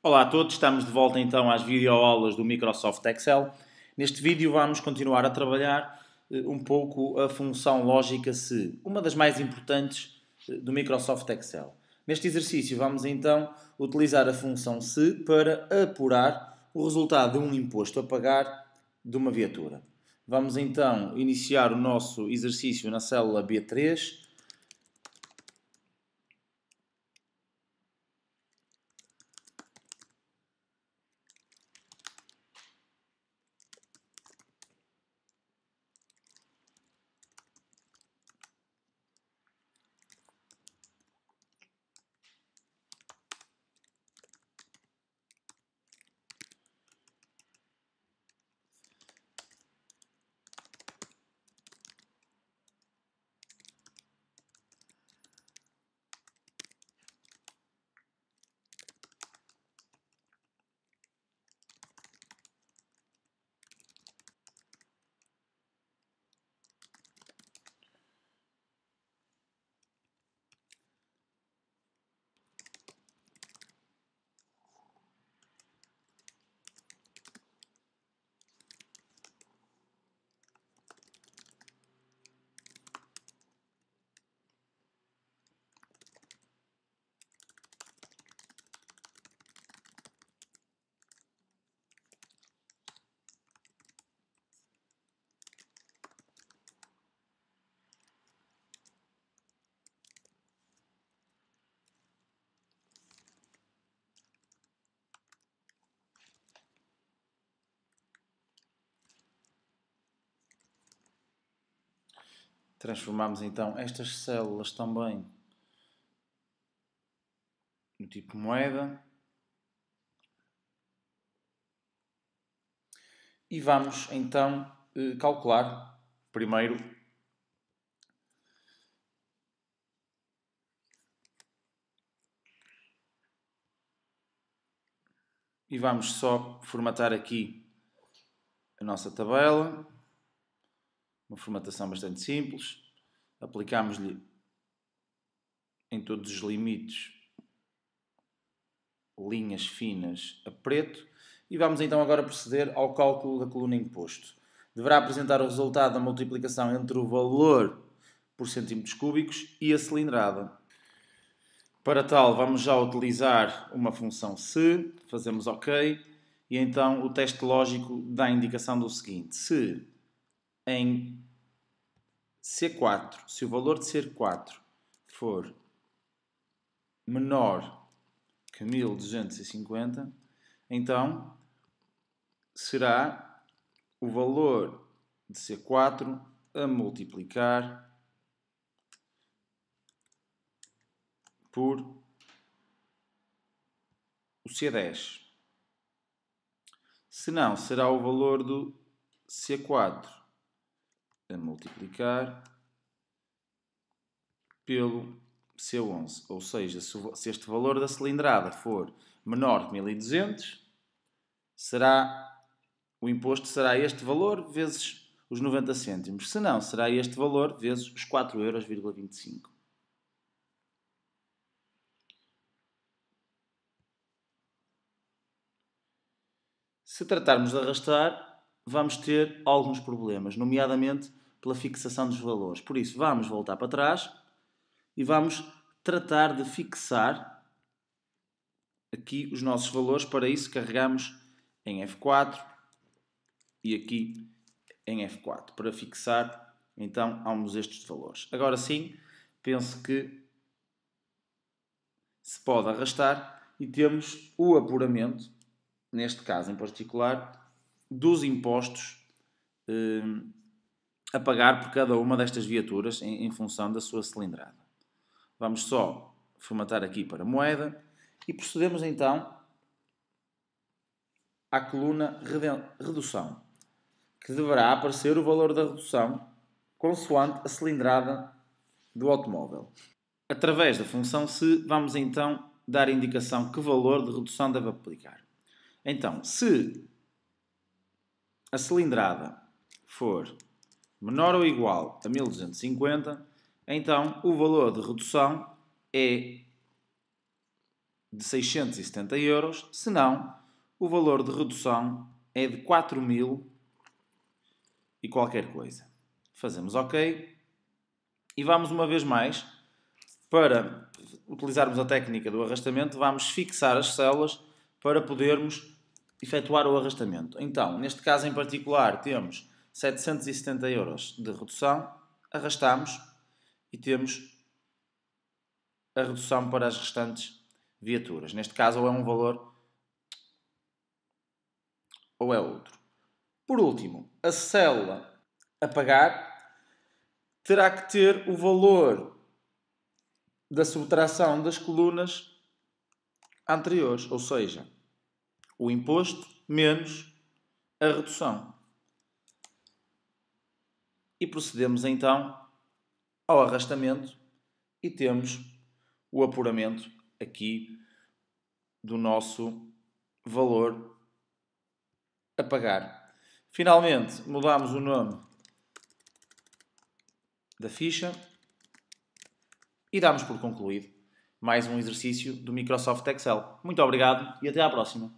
Olá a todos, estamos de volta então às videoaulas do Microsoft Excel. Neste vídeo vamos continuar a trabalhar eh, um pouco a função lógica se, uma das mais importantes eh, do Microsoft Excel. Neste exercício vamos então utilizar a função se para apurar o resultado de um imposto a pagar de uma viatura. Vamos então iniciar o nosso exercício na célula B3 Transformamos então estas células também no tipo moeda. E vamos então eh, calcular primeiro e vamos só formatar aqui a nossa tabela uma formatação bastante simples, aplicámos-lhe em todos os limites linhas finas a preto e vamos então agora proceder ao cálculo da coluna imposto. Deverá apresentar o resultado da multiplicação entre o valor por centímetros cúbicos e a cilindrada. Para tal, vamos já utilizar uma função se, fazemos OK, e então o teste lógico dá a indicação do seguinte: se em C4, se o valor de C4 for menor que 1250, então será o valor de C4 a multiplicar por o C10. Se não, será o valor do C4 a multiplicar pelo C 11. Ou seja, se este valor da cilindrada for menor que 1200, será, o imposto será este valor vezes os 90 cêntimos. Se não, será este valor vezes os 4,25 euros. Se tratarmos de arrastar, vamos ter alguns problemas, nomeadamente pela fixação dos valores. Por isso, vamos voltar para trás e vamos tratar de fixar aqui os nossos valores. Para isso, carregamos em F4 e aqui em F4 para fixar então ambos estes valores. Agora sim, penso que se pode arrastar e temos o apuramento, neste caso em particular, dos impostos. Eh, a pagar por cada uma destas viaturas em, em função da sua cilindrada. Vamos só formatar aqui para moeda e procedemos então à coluna redução, que deverá aparecer o valor da redução consoante a cilindrada do automóvel. Através da função se, vamos então dar indicação que valor de redução deve aplicar. Então, se a cilindrada for menor ou igual a 1250, então o valor de redução é de 670 euros, se não, o valor de redução é de 4.000 e qualquer coisa. Fazemos OK e vamos uma vez mais para utilizarmos a técnica do arrastamento, vamos fixar as células para podermos efetuar o arrastamento. Então, neste caso em particular, temos 770 euros de redução, arrastamos e temos a redução para as restantes viaturas. Neste caso, ou é um valor ou é outro. Por último, a célula a pagar terá que ter o valor da subtração das colunas anteriores, ou seja, o imposto menos a redução. E procedemos então ao arrastamento e temos o apuramento aqui do nosso valor a pagar. Finalmente, mudamos o nome da ficha e damos por concluído mais um exercício do Microsoft Excel. Muito obrigado e até à próxima.